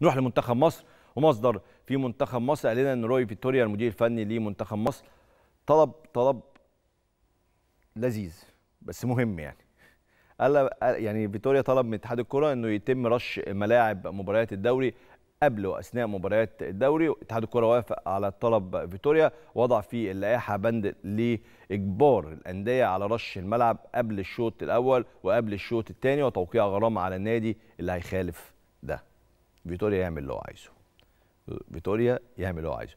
نروح لمنتخب مصر ومصدر في منتخب مصر قال لنا ان روي فيتوريا المدير الفني لمنتخب مصر طلب طلب لذيذ بس مهم يعني قال يعني فيتوريا طلب من اتحاد الكره انه يتم رش ملاعب مباريات الدوري قبل واثناء مباريات الدوري اتحاد الكره وافق على طلب فيتوريا وضع في اللائحه بند لاجبار الانديه على رش الملعب قبل الشوط الاول وقبل الشوط الثاني وتوقيع غرامه على النادي اللي هيخالف ده فيتوريا يعمل اللي هو عايزه فيتوريا يعمل اللي هو عايزه